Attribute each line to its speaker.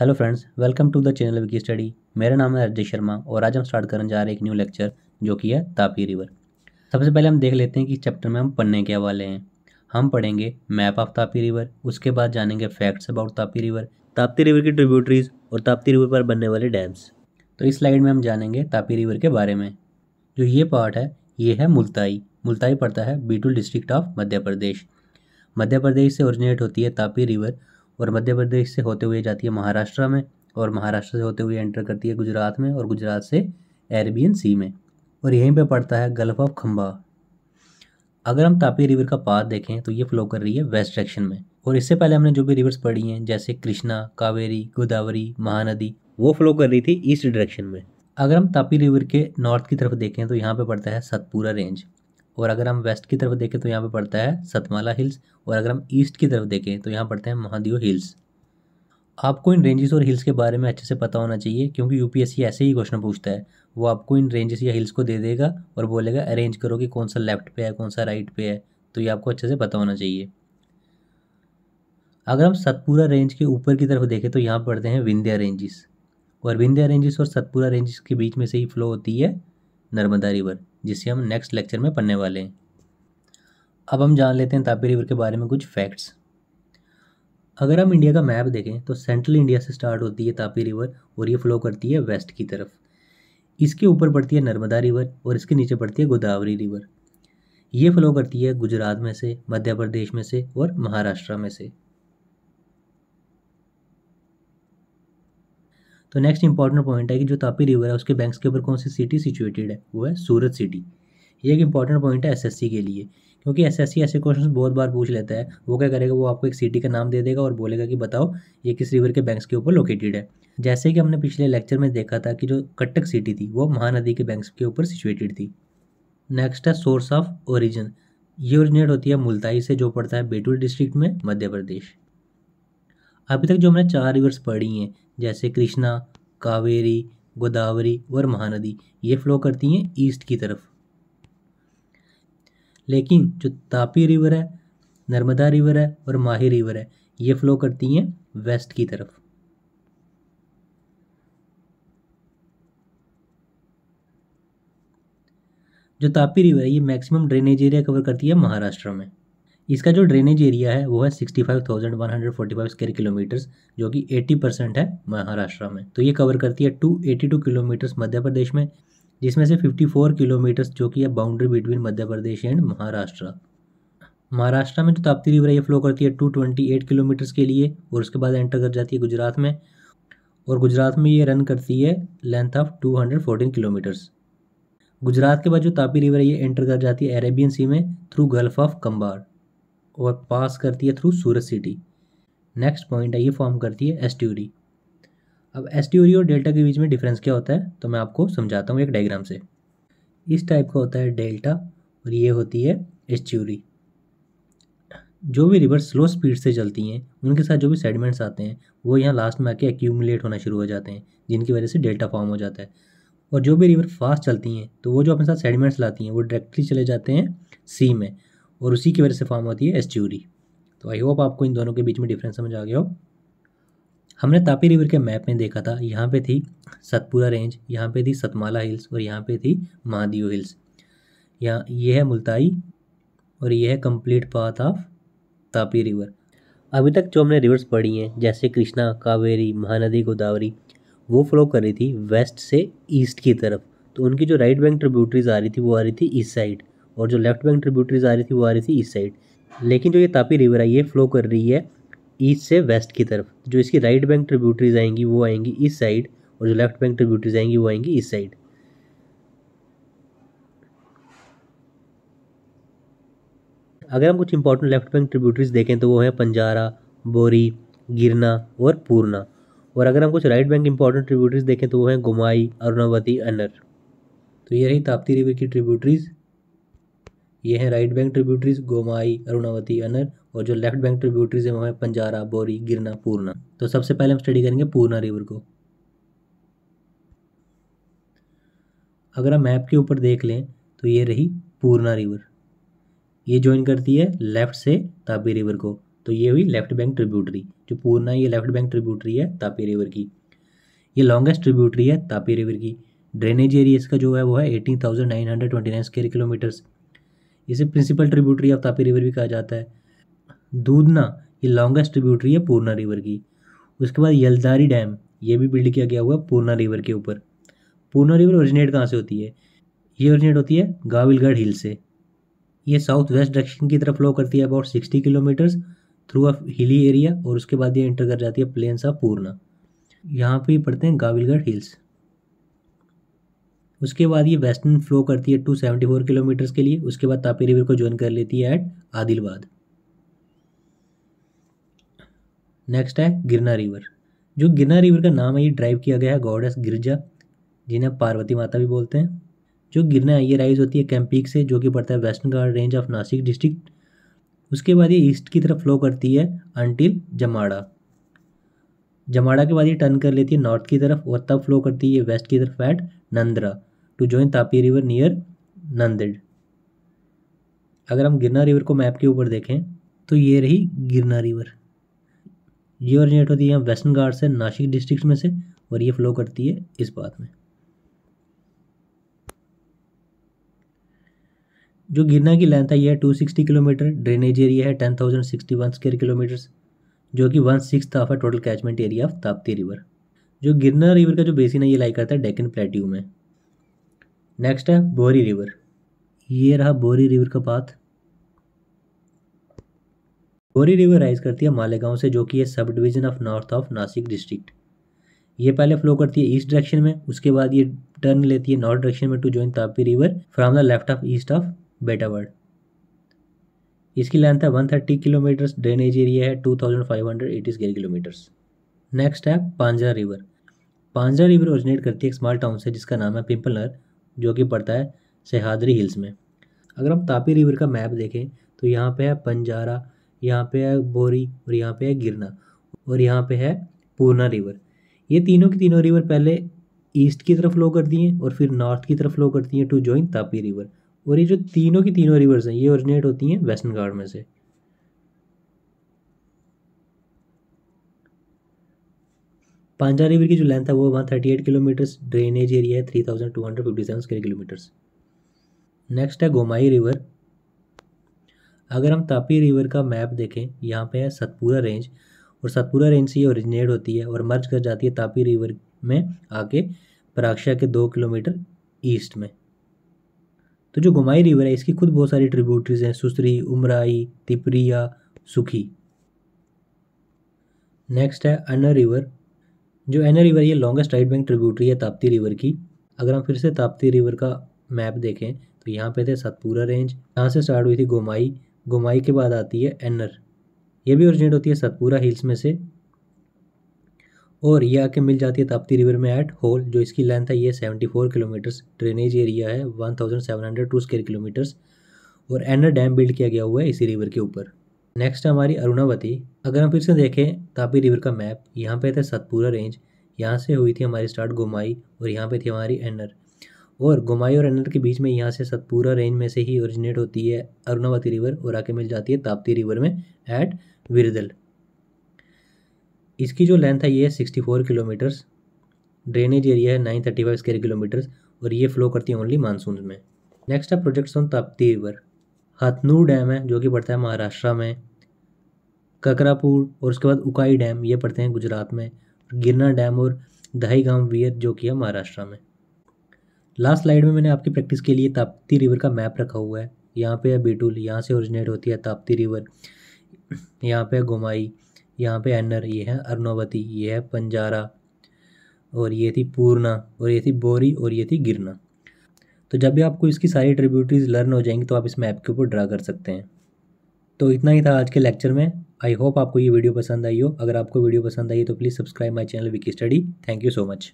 Speaker 1: hello friends welcome to the channel Vicky study मेरा नाम है अजय शर्मा और आज हम स्टार्ट करने जा रहे हैं एक न्यू लेक्चर जो कि है तापी रिवर सबसे पहले हम देख लेते हैं कि इस चैप्टर में हम पढ़ने के हवाले हैं हम पढ़ेंगे मैप ऑफ तापी रिवर उसके बाद जानेंगे facts about Tapi river Tapti river की ट्रिब्यूटरीज और ताप्ती रिवर पर बनने वाले डैम्स तो इस स्लाइड में हम जानेंगे तापी रिवर के बारे में जो ये पार्ट है ये है मुल्ताई मुल्ताई पड़ता है बीटुल डिस्ट्रिक्ट ऑफ मध्य प्रदेश मध्य प्रदेश से ओरिजिनेट होती है तापी रिवर और मध्य प्रदेश से होते हुए जाती है महाराष्ट्र में और महाराष्ट्र से होते हुए एंटर करती है गुजरात में और गुजरात से अरेबियन सी में और यहीं पर पड़ता है गल्फ ऑफ खम्बा अगर हम तापी रिवर का पार देखें तो ये फ्लो कर रही है वेस्ट डायरेक्शन में और इससे पहले हमने जो भी रिवर्स पढ़ी हैं जैसे कृष्णा कावेरी गोदावरी महानदी वो फ्लो कर रही थी ईस्ट डायरेक्शन में अगर हम तापी रिवर के नॉर्थ की तरफ देखें तो यहाँ पे पड़ता है सतपुरा रेंज और अगर हम वेस्ट की तरफ देखें तो यहाँ पर पड़ता है सतमाला हिल्स और अगर हम ईस्ट की तरफ देखें तो यहाँ पड़ते हैं महादेव हिल्स आपको इन रेंजेस और हिल्स के बारे में अच्छे से पता होना चाहिए क्योंकि यूपीएससी ऐसे ही क्वेश्चन पूछता है वो आपको इन रेंजेस या हिल्स को दे देगा और बोलेगा अरेंज करो कि कौन सा लेफ्ट पे है कौन सा राइट पे है तो ये आपको अच्छे से पता होना चाहिए अगर हम सतपुरा रेंज के ऊपर की तरफ देखें तो यहाँ पड़ते हैं विंध्या रेंजेस और विंध्या रेंजेस और सतपुरा रेंजेस के बीच में से ही फ्लो होती है नर्मदा रिवर जिसे हम नेक्स्ट लेक्चर में पढ़ने वाले हैं अब हम जान लेते हैं तापी रिवर के बारे में कुछ फैक्ट्स अगर हम इंडिया का मैप देखें तो सेंट्रल इंडिया से स्टार्ट होती है तापी रिवर और ये फ्लो करती है वेस्ट की तरफ इसके ऊपर पड़ती है नर्मदा रिवर और इसके नीचे पड़ती है गोदावरी रिवर ये फ्लो करती है गुजरात में से मध्य प्रदेश में से और महाराष्ट्र में से तो नेक्स्ट इंपॉर्टेंट पॉइंट है कि जो तापी रिवर है उसके बैंक्स के ऊपर कौन सी सिटी सिचुएटेड है वो है सूरत सिटी ये एक इंपॉर्टेंट पॉइंट है एस के लिए क्योंकि एस ऐसे क्वेश्चन बहुत बार पूछ लेता है वो क्या करेगा वो आपको एक सिटी का नाम दे देगा और बोलेगा कि बताओ ये किस रिवर के बैंक्स के ऊपर लोकेटेड है जैसे कि हमने पिछले लेक्चर में देखा था कि जो कटक सिटी थी वो महानदी के बैंक्स के ऊपर सिचुएटेड थी नेक्स्ट है सोर्स ऑफ ओरिजिन ये ओरिजिनेट होती है मुल्ताई से जो पड़ता है बेटुल डिस्ट्रिक्ट में मध्य प्रदेश अभी तक जो हमने चार रिवर्स पढ़ी हैं जैसे कृष्णा कावेरी गोदावरी और महानदी ये फ्लो करती हैं ईस्ट की तरफ लेकिन जो तापी रिवर है नर्मदा रिवर है और माही रिवर है ये फ्लो करती हैं वेस्ट की तरफ जो तापी रिवर है ये मैक्सिमम ड्रेनेज एरिया कवर करती है महाराष्ट्र में इसका जो ड्रेनेज एरिया है वो है 65,145 स्क्वायर किलोमीटर्स जो कि 80 परसेंट है महाराष्ट्र में तो ये कवर करती है 282 किलोमीटर्स मध्य प्रदेश में जिसमें से 54 किलोमीटर्स जो कि है boundary between Madhya Pradesh and Maharashtra Maharashtra में जो ताप्ती रिवर है ये फ्लो करती है एट किलोमीटर्स के लिए और उसके बाद एंटर कर जाती है गुजरात में और गुजरात में ये रन करती है length of fourteen kilometres Gujarat के बाद जो तापी रिवर है ये एंटर कर जाती है अरेबियन सी में थ्रू गल्फ ऑफ कंबार और पास करती है through Surat city next point है ये फॉर्म करती है एस्ट्यूरी अब एस्ट्यूरी और डेल्टा के बीच में डिफरेंस क्या होता है तो मैं आपको समझाता हूँ एक डायग्राम से इस टाइप का होता है डेल्टा और ये होती है एस्ट्यूरी जो भी रिवर स्लो स्पीड से चलती हैं उनके साथ जो भी सेडिमेंट्स आते हैं वो यहाँ लास्ट में आके एक्यूमुलेट होना शुरू हो जाते हैं जिनकी वजह से डेल्टा फॉर्म हो जाता है और जो भी रिवर फास्ट चलती हैं तो वो जो अपने साथ सेडिमेंट्स लाती हैं वो डायरेक्टली चले जाते हैं सी में और उसी की वजह से फॉर्म होती है एस्ट्यूरी तो आई होप आपको इन दोनों के बीच में डिफरेंस समझ आ गया हो हमने तापी रिवर के मैप में देखा था यहाँ पे थी सतपुरा रेंज यहाँ पे थी सतमाला हिल्स और यहाँ पे थी महादियो हिल्स यहाँ ये है मुल्ताई और ये है complete path of Tapi river अभी तक जो हमने रिवर्स पढ़ी हैं जैसे कृष्णा कावेरी महानदी गोदावरी वो फ्लो कर रही थी वेस्ट से ईस्ट की तरफ तो उनकी जो राइट बैंक ट्रिब्यूटरीज आ रही थी वो आ रही थी ईस्ट साइड और जो लेफ्ट बैंक ट्रिब्यूटरीज आ रही थी वो आ रही थी ईस्ट साइड लेकिन जो ये तापी रिवर है ये फ्लो कर रही है ईस्ट से वेस्ट की तरफ जो इसकी राइट बैंक ट्रिब्यूटरीज आएंगी वो आएंगी ईस्ट साइड और जो लेफ्ट बैंक ट्रिब्यूटरीज आएंगी वो आएंगी ईस्ट साइड अगर हम कुछ इंपॉर्टेंट लेफ्ट बैंक ट्रिब्यूटरीज देखें तो वो हैं पंजारा बोरी गिरना और पूर्णा और अगर हम कुछ राइट बैंक इंपॉर्टेंट ट्रिब्यूटरीज देखें तो वो हैं गुमाई अरुणावती अनर तो ये रही ताप्ती रिवर की ट्रिब्यूटरीज़ ये हैं right bank tributaries Gomai Arunavati Aner और जो लेफ्ट बैंक ट्रिब्यूटरीज हैं वो है पंजारा बोरी गिरना पूर्णा तो सबसे पहले हम स्टडी करेंगे पूर्णा रिवर को अगर हम मैप के ऊपर देख लें तो ये रही पूर्णा रिवर ये ज्वाइन करती है लेफ्ट से तापी रिवर को तो ये हुई लेफ्ट बैंक ट्रिब्यूटरी जो पूर्णा ये लेफ्ट बैंक ट्रिब्यूटरी है तापी रिवर की ये लॉन्गेस्ट ट्रिब्यूटरी है तापी रिवर की ड्रेनेज एरिया इसका जो है वो है eighteen thousand nine hundred twenty nine square kilometres इसे principal tributary of Tapi river भी कहा जाता है दूधना ये लॉन्गेस्ट ट्रिब्यूटरी है पूर्णा रिवर की उसके बाद यलदारी डैम ये भी बिल्ड किया गया हुआ है पूर्णा रिवर के ऊपर पूर्णा रिवर ओरिजिनेट कहाँ से होती है ये ओरिजिनेट होती है गाविलगढ़ हिल से ये साउथ वेस्ट डायरेक्शन की तरफ फ्लो करती है about sixty kilometres through a hilly area और उसके बाद ये इंटर कर जाती है प्लेन्स ऑफ पूर्णा यहाँ पे पढ़ते हैं गाविलगढ़ हिल्स उसके बाद ये वेस्टर्न फ्लो करती है टू सेवेंटी फोर किलोमीटर्स के लिए उसके बाद तापी रिवर को ज्वाइन कर लेती है एट आदिलबाद नेक्स्ट है गिरना रिवर जो गिरना रिवर का नाम है ये ड्राइव किया गया है गौडस गिरजा जिन्हें पार्वती माता भी बोलते हैं जो गिरना है ये राइज होती है कैंपीक से जो कि पड़ता है वेस्टर्न गार्ड रेंज ऑफ नासिक डिस्ट्रिक्ट उसके बाद ये ईस्ट की तरफ फ्लो करती है अनटिल जमाड़ा जमाड़ा के बाद ये टर्न कर लेती है नॉर्थ की तरफ और तब फ्लो करती है वेस्ट की तरफ at Nandra to join Tapi river near Nanded अगर हम गिरना रिवर को मैप के ऊपर देखें तो ये रही गिरना रिवर ये ओरिजिनेट होती है वेस्टर्न घाट से नासिक डिस्ट्रिक्ट में से और ये फ्लो करती है इस बात में जो गिरना की लेंथ है यह two sixty kilometre drainage area है ten thousand sixty one square kilometres जो कि वन सिक्स ऑफ है total catchment area of Tapti river जो गिरना रिवर का जो बेसिन है ये लाई करता है डेकन प्लेट्यू में नेक्स्ट है बोरी रिवर ये रहा बोरी रिवर का पाथ बोरी रिवर राइज करती है मालेगांव से जो कि है sub division of north of Nashik district ये पहले फ्लो करती है ईस्ट डायरेक्शन में उसके बाद ये टर्न लेती है नॉर्थ डायरेक्शन में to join Tapi river from the left of east of Betawad इसकी लेंथ है one thirty kilometres drainage area है two thousand five eighty square kilometres next है Panjhra river Panjhra river originate करती है एक स्मॉल टाउन से जिसका नाम है पिंपलनर जो कि पड़ता है सहादरी हिल्स में अगर हम तापी रिवर का मैप देखें तो यहाँ पे है पंजारा यहाँ पे है बोरी और यहाँ पे है गिरना और यहाँ पे है पूर्णा रिवर ये तीनों की तीनों रिवर पहले ईस्ट की तरफ फ्लो करती हैं और फिर नॉर्थ की तरफ फ्लो करती हैं टू जॉइन तापी रिवर और ये जो तीनों की तीनों रिवर्स हैं ये ओरिजिनेट होती हैं वेस्टर्न घाट में से पांजा रिवर की जो लेंथ है वो वहाँ thirty eight kilometres drainage area है three thousand two hundred fifty seven square kilometres next है गोमाई रिवर अगर हम तापी रिवर का मैप देखें यहाँ पे है सतपुरा रेंज और सतपुरा रेंज से ये ओरिजिनेट होती है और मर्ज कर जाती है तापी रिवर में आके पराक्षा के दो किलोमीटर ईस्ट में तो जो गुमाई रिवर है इसकी खुद बहुत सारी ट्रिब्यूटरीज हैं सुसरी उमराई तिपरिया सुखी नेक्स्ट है अन्ना रिवर जो एना रिवर ये लॉन्गेस्ट राइट बैंक ट्रिब्यूटरी है ताप्ती रिवर की अगर हम फिर से ताप्ती रिवर का मैप देखें तो यहाँ पे थे सतपुरा रेंज यहाँ से स्टार्ट हुई थी गोमाई गोमाई के बाद आती है एनर ये भी ओरिजिनेट होती है सतपुरा हिल्स में से और ये आके मिल जाती है ताप्ती रिवर में एट होल जो इसकी लेंथ है ये seventy four kilometres drainage area है one thousand seven hundred two square kilometres और एनर डैम बिल्ड किया गया हुआ है इसी रिवर के ऊपर नेक्स्ट है हमारी अरुणावती अगर हम फिर से देखें तापी रिवर का मैप यहाँ पे था सतपुरा रेंज यहाँ से हुई थी हमारी स्टार्ट गोमाई और यहाँ पे थी हमारी एनर और गोमाई और एनर के बीच में यहाँ से सतपुरा रेंज में से ही ओरिजिनेट होती है अरुणावती रिवर और आके मिल जाती है ताप्ती रिवर में एट विरदल इसकी जो लेंथ है ये sixty four kilometres drainage area है nine thirty five square kilometres और ये फ्लो करती है ओनली मानसून में नेक्स्ट है projects on Tapti river Hathnur dam है जो कि पड़ता है महाराष्ट्र में ककरापुर और उसके बाद उकाई डैम ये पड़ते हैं गुजरात में गिरना डैम और दहाईगांव वियर जो कि है महाराष्ट्र में लास्ट स्लाइड में मैंने आपकी प्रैक्टिस के लिए ताप्ती रिवर का मैप रखा हुआ है यहाँ पे है बेटुल यहाँ से ओरिजिनेट होती है ताप्ती रिवर यहाँ पे है गोमाई यहाँ पे एनर ये है अर्नोवती ये है पंजारा और ये थी पूर्णा और ये थी बोरी और ये थी गिरना तो जब भी आपको इसकी सारी ट्रिब्यूटरीज लर्न हो जाएंगी तो आप इस मैप के ऊपर ड्रा कर सकते हैं तो इतना ही था आज के लेक्चर में आई होप आपको ये वीडियो पसंद आई हो अगर आपको वीडियो पसंद आई तो please subscribe my channel Vicky study thank you so much